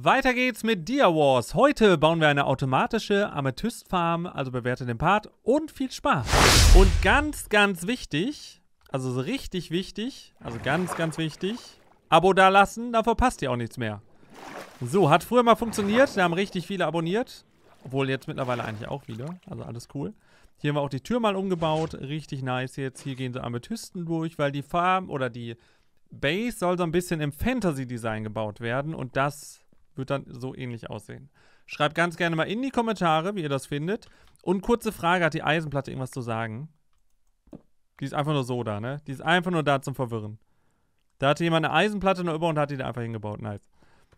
Weiter geht's mit Dia Wars. Heute bauen wir eine automatische Amethystfarm, also bewerte den Part und viel Spaß. Und ganz, ganz wichtig, also so richtig wichtig, also ganz, ganz wichtig, Abo da lassen, da verpasst ihr auch nichts mehr. So, hat früher mal funktioniert, da haben richtig viele abonniert. Obwohl jetzt mittlerweile eigentlich auch wieder, also alles cool. Hier haben wir auch die Tür mal umgebaut, richtig nice jetzt. Hier gehen so Amethysten durch, weil die Farm oder die Base soll so ein bisschen im Fantasy-Design gebaut werden und das wird dann so ähnlich aussehen. Schreibt ganz gerne mal in die Kommentare, wie ihr das findet. Und kurze Frage, hat die Eisenplatte irgendwas zu sagen? Die ist einfach nur so da, ne? Die ist einfach nur da zum Verwirren. Da hatte jemand eine Eisenplatte noch über und hat die da einfach hingebaut. Nice.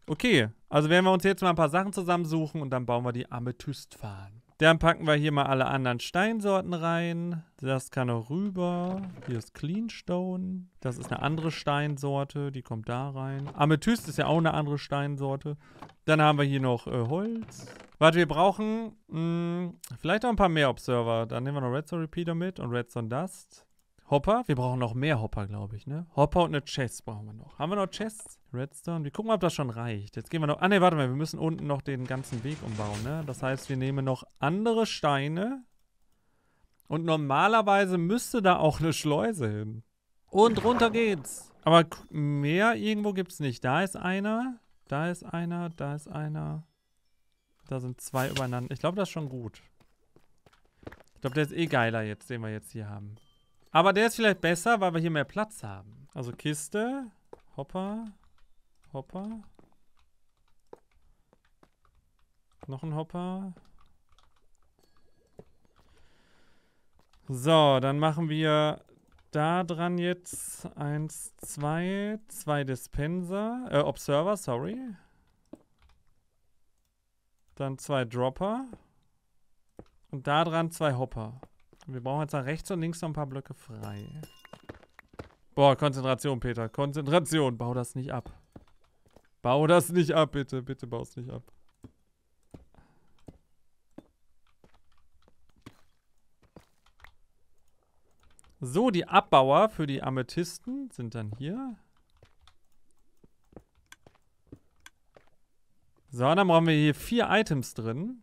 Okay, also werden wir uns jetzt mal ein paar Sachen zusammensuchen und dann bauen wir die Amethystfahnen. Dann packen wir hier mal alle anderen Steinsorten rein. Das kann auch rüber. Hier ist Cleanstone. Das ist eine andere Steinsorte. Die kommt da rein. Amethyst ist ja auch eine andere Steinsorte. Dann haben wir hier noch äh, Holz. Warte, wir brauchen mh, hm, vielleicht noch ein paar mehr Observer. Dann nehmen wir noch Redstone Repeater mit und Redstone Dust. Hopper. Wir brauchen noch mehr Hopper, glaube ich, ne? Hopper und eine Chest brauchen wir noch. Haben wir noch Chests? Redstone. Wir gucken mal, ob das schon reicht. Jetzt gehen wir noch... Ah, ne, warte mal. Wir müssen unten noch den ganzen Weg umbauen, ne? Das heißt, wir nehmen noch andere Steine. Und normalerweise müsste da auch eine Schleuse hin. Und runter geht's. Aber mehr irgendwo gibt's nicht. Da ist einer. Da ist einer. Da ist einer. Da sind zwei übereinander. Ich glaube, das ist schon gut. Ich glaube, der ist eh geiler jetzt, den wir jetzt hier haben. Aber der ist vielleicht besser, weil wir hier mehr Platz haben. Also Kiste, Hopper, Hopper. Noch ein Hopper. So, dann machen wir da dran jetzt eins, zwei, zwei Dispenser, äh, Observer, sorry. Dann zwei Dropper. Und da dran zwei Hopper. Wir brauchen jetzt nach rechts und links noch ein paar Blöcke frei. Boah, Konzentration, Peter. Konzentration. Bau das nicht ab. Bau das nicht ab, bitte. Bitte bau es nicht ab. So, die Abbauer für die Amethysten sind dann hier. So, dann brauchen wir hier vier Items drin.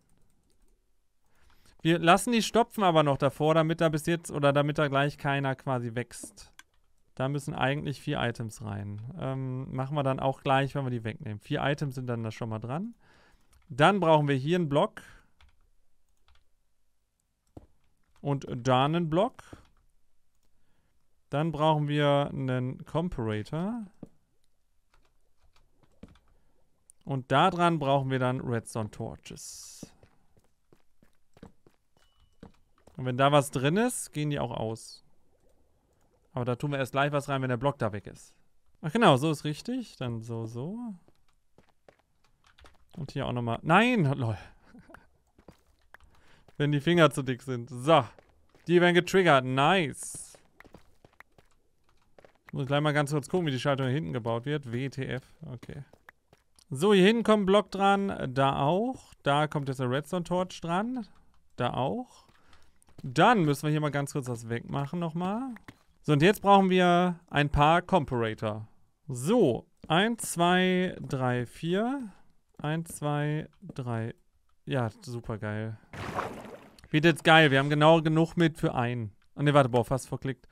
Wir lassen die Stopfen aber noch davor, damit da bis jetzt oder damit da gleich keiner quasi wächst. Da müssen eigentlich vier Items rein. Ähm, machen wir dann auch gleich, wenn wir die wegnehmen. Vier Items sind dann da schon mal dran. Dann brauchen wir hier einen Block. Und da einen Block. Dann brauchen wir einen Comparator. Und daran brauchen wir dann Redstone Torches. Und wenn da was drin ist, gehen die auch aus. Aber da tun wir erst gleich was rein, wenn der Block da weg ist. Ach genau, so ist richtig. Dann so, so. Und hier auch nochmal. Nein, lol. wenn die Finger zu dick sind. So. Die werden getriggert. Nice. Ich muss gleich mal ganz kurz gucken, wie die Schaltung hier hinten gebaut wird. WTF. Okay. So, hier hinten kommt ein Block dran. Da auch. Da kommt jetzt eine Redstone-Torch dran. Da auch. Dann müssen wir hier mal ganz kurz das wegmachen nochmal. So, und jetzt brauchen wir ein paar Comparator. So, 1, 2, 3, 4. 1, 2, 3. Ja, super geil. Wird jetzt geil. Wir haben genau genug mit für einen. Oh, ne, warte, boah, fast verklickt.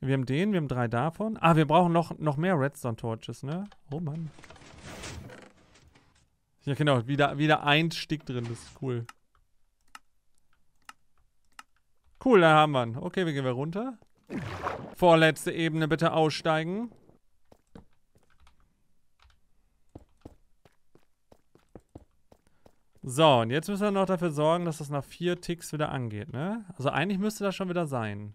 Wir haben den, wir haben drei davon. Ah, wir brauchen noch, noch mehr Redstone-Torches, ne? Oh, Mann. Ja, genau. Wieder, wieder ein Stick drin. Das ist cool. Cool, da haben wir ihn. Okay, wir gehen wir runter. Vorletzte Ebene, bitte aussteigen. So, und jetzt müssen wir noch dafür sorgen, dass das nach vier Ticks wieder angeht, ne? Also eigentlich müsste das schon wieder sein.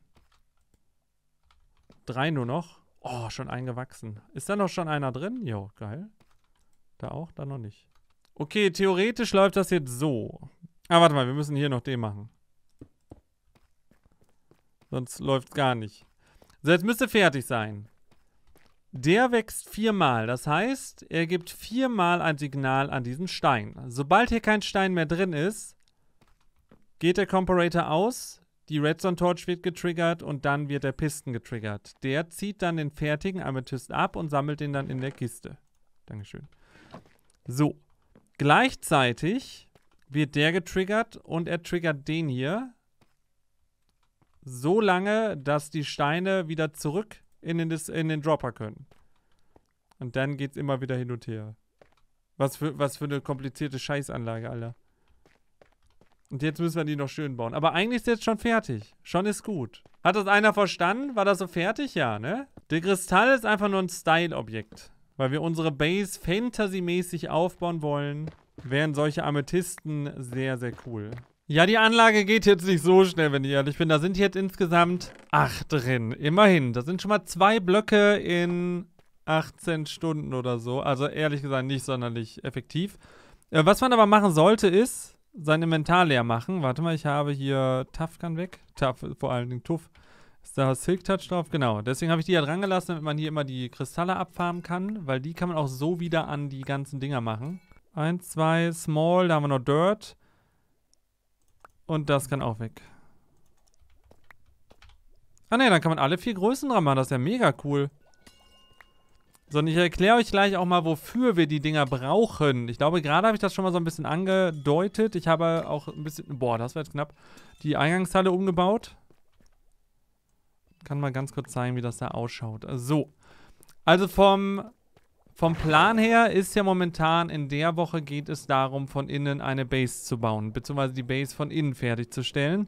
Drei nur noch. Oh, schon eingewachsen. Ist da noch schon einer drin? Jo, geil. Da auch, da noch nicht. Okay, theoretisch läuft das jetzt so. Ah, warte mal, wir müssen hier noch den machen. Sonst läuft es gar nicht. So, jetzt müsste fertig sein. Der wächst viermal. Das heißt, er gibt viermal ein Signal an diesen Stein. Sobald hier kein Stein mehr drin ist, geht der Comparator aus. Die Redstone Torch wird getriggert und dann wird der Pisten getriggert. Der zieht dann den fertigen Amethyst ab und sammelt den dann in der Kiste. Dankeschön. So. Gleichzeitig wird der getriggert und er triggert den hier so lange, dass die Steine wieder zurück in den, in den Dropper können. Und dann geht's immer wieder hin und her. Was für, was für eine komplizierte Scheißanlage, Alter. Und jetzt müssen wir die noch schön bauen. Aber eigentlich ist jetzt schon fertig. Schon ist gut. Hat das einer verstanden? War das so fertig? Ja, ne? Der Kristall ist einfach nur ein Style-Objekt. Weil wir unsere Base fantasymäßig aufbauen wollen, wären solche Amethysten sehr, sehr cool. Ja, die Anlage geht jetzt nicht so schnell, wenn ich ehrlich bin. Da sind jetzt insgesamt acht drin. Immerhin. Das sind schon mal zwei Blöcke in 18 Stunden oder so. Also ehrlich gesagt nicht sonderlich effektiv. Äh, was man aber machen sollte, ist sein Inventar leer machen. Warte mal, ich habe hier Tuff kann weg. Tuff, vor allen Dingen Tuff. Ist da Silk Touch drauf? Genau. Deswegen habe ich die ja dran gelassen, damit man hier immer die Kristalle abfarmen kann, weil die kann man auch so wieder an die ganzen Dinger machen. Eins, zwei, Small, da haben wir noch Dirt. Und das kann auch weg. Ah ne, dann kann man alle vier Größen dran machen. Das ist ja mega cool. So, und ich erkläre euch gleich auch mal, wofür wir die Dinger brauchen. Ich glaube, gerade habe ich das schon mal so ein bisschen angedeutet. Ich habe auch ein bisschen... Boah, das war jetzt knapp. Die Eingangshalle umgebaut. Kann mal ganz kurz zeigen, wie das da ausschaut. So. Also vom vom Plan her ist ja momentan in der Woche geht es darum, von innen eine Base zu bauen, beziehungsweise die Base von innen fertigzustellen.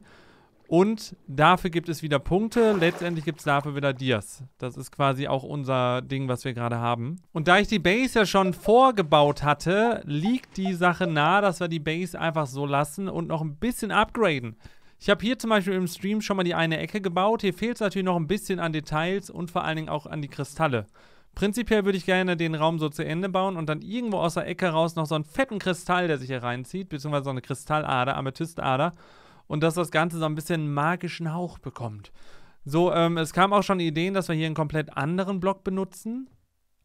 Und dafür gibt es wieder Punkte, letztendlich gibt es dafür wieder Dias. Das ist quasi auch unser Ding, was wir gerade haben. Und da ich die Base ja schon vorgebaut hatte, liegt die Sache nahe, dass wir die Base einfach so lassen und noch ein bisschen upgraden. Ich habe hier zum Beispiel im Stream schon mal die eine Ecke gebaut. Hier fehlt es natürlich noch ein bisschen an Details und vor allen Dingen auch an die Kristalle. Prinzipiell würde ich gerne den Raum so zu Ende bauen und dann irgendwo aus der Ecke raus noch so einen fetten Kristall, der sich hier reinzieht, beziehungsweise so eine Kristallader, Amethystader. Und dass das Ganze so ein bisschen magischen Hauch bekommt. So, ähm, es kam auch schon Ideen, dass wir hier einen komplett anderen Block benutzen.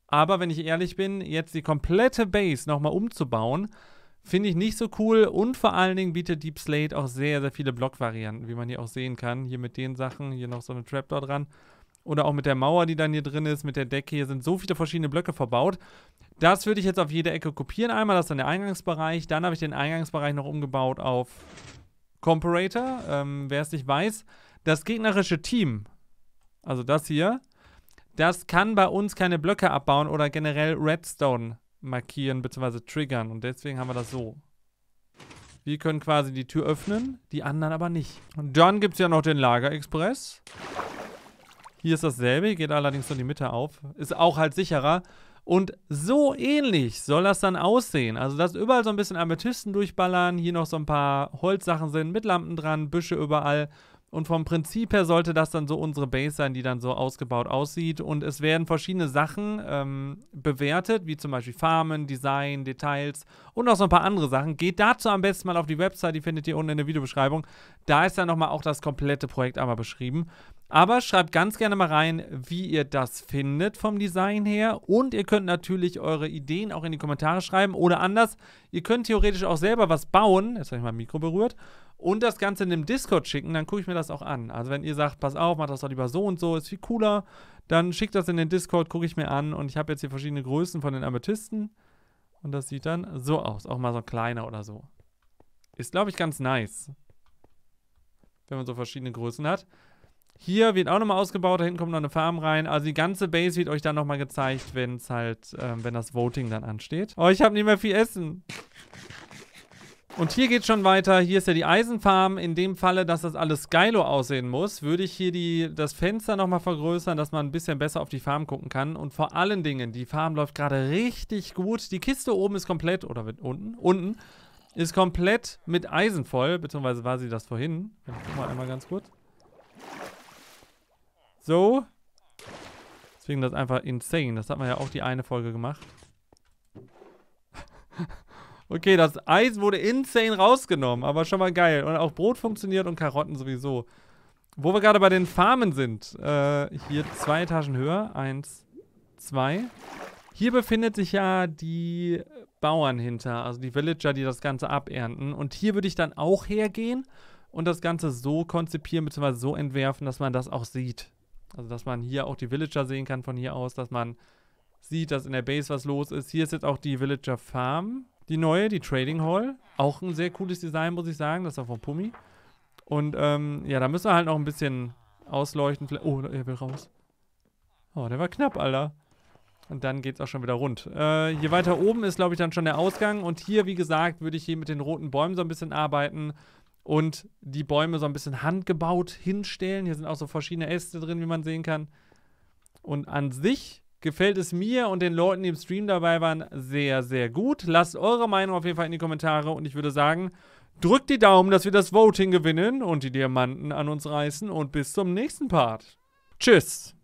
Aber wenn ich ehrlich bin, jetzt die komplette Base nochmal umzubauen, finde ich nicht so cool. Und vor allen Dingen bietet Deep Slate auch sehr, sehr viele Blockvarianten, wie man hier auch sehen kann. Hier mit den Sachen, hier noch so eine Trapdoor dran oder auch mit der Mauer, die dann hier drin ist, mit der Decke. Hier sind so viele verschiedene Blöcke verbaut. Das würde ich jetzt auf jede Ecke kopieren. Einmal das ist dann der Eingangsbereich. Dann habe ich den Eingangsbereich noch umgebaut auf Comparator. Ähm, Wer es nicht weiß, das gegnerische Team, also das hier, das kann bei uns keine Blöcke abbauen oder generell Redstone markieren bzw. triggern. Und deswegen haben wir das so. Wir können quasi die Tür öffnen, die anderen aber nicht. Und dann gibt es ja noch den Lager-Express. Hier ist dasselbe, geht allerdings nur die Mitte auf. Ist auch halt sicherer. Und so ähnlich soll das dann aussehen. Also, dass überall so ein bisschen Amethysten durchballern, hier noch so ein paar Holzsachen sind mit Lampen dran, Büsche überall. Und vom Prinzip her sollte das dann so unsere Base sein, die dann so ausgebaut aussieht. Und es werden verschiedene Sachen ähm, bewertet, wie zum Beispiel Farmen, Design, Details und auch so ein paar andere Sachen. Geht dazu am besten mal auf die Website, die findet ihr unten in der Videobeschreibung. Da ist dann nochmal auch das komplette Projekt einmal beschrieben. Aber schreibt ganz gerne mal rein, wie ihr das findet vom Design her. Und ihr könnt natürlich eure Ideen auch in die Kommentare schreiben. Oder anders, ihr könnt theoretisch auch selber was bauen. Jetzt habe ich mal Mikro berührt. Und das Ganze in dem Discord schicken, dann gucke ich mir das auch an. Also wenn ihr sagt, pass auf, macht das doch lieber so und so, ist viel cooler, dann schickt das in den Discord, gucke ich mir an. Und ich habe jetzt hier verschiedene Größen von den Amethysten. Und das sieht dann so aus. Auch mal so ein kleiner oder so. Ist, glaube ich, ganz nice. Wenn man so verschiedene Größen hat. Hier wird auch nochmal ausgebaut, da hinten kommt noch eine Farm rein. Also die ganze Base wird euch dann nochmal gezeigt, wenn es halt, ähm, wenn das Voting dann ansteht. Oh, ich habe nicht mehr viel Essen. Und hier geht schon weiter. Hier ist ja die Eisenfarm. In dem Falle, dass das alles Skylo aussehen muss, würde ich hier die, das Fenster nochmal vergrößern, dass man ein bisschen besser auf die Farm gucken kann. Und vor allen Dingen, die Farm läuft gerade richtig gut. Die Kiste oben ist komplett, oder unten, unten, ist komplett mit Eisen voll. Beziehungsweise war sie das vorhin. Ich guck mal einmal ganz kurz. So. Deswegen das einfach insane. Das hat man ja auch die eine Folge gemacht. okay, das Eis wurde insane rausgenommen. Aber schon mal geil. Und auch Brot funktioniert und Karotten sowieso. Wo wir gerade bei den Farmen sind. Äh, hier zwei Etagen höher. Eins, zwei. Hier befindet sich ja die Bauern hinter, also die Villager, die das Ganze abernten. Und hier würde ich dann auch hergehen und das Ganze so konzipieren bzw. so entwerfen, dass man das auch sieht. Also, dass man hier auch die Villager sehen kann von hier aus, dass man sieht, dass in der Base was los ist. Hier ist jetzt auch die Villager Farm, die neue, die Trading Hall. Auch ein sehr cooles Design, muss ich sagen. Das ist auch von Pumi. Und ähm, ja, da müssen wir halt noch ein bisschen ausleuchten. Oh, er will raus. Oh, der war knapp, Alter. Und dann geht's auch schon wieder rund. Äh, hier weiter oben ist, glaube ich, dann schon der Ausgang. Und hier, wie gesagt, würde ich hier mit den roten Bäumen so ein bisschen arbeiten und die Bäume so ein bisschen handgebaut hinstellen. Hier sind auch so verschiedene Äste drin, wie man sehen kann. Und an sich gefällt es mir und den Leuten, die im Stream dabei waren, sehr, sehr gut. Lasst eure Meinung auf jeden Fall in die Kommentare und ich würde sagen, drückt die Daumen, dass wir das Voting gewinnen und die Diamanten an uns reißen und bis zum nächsten Part. Tschüss!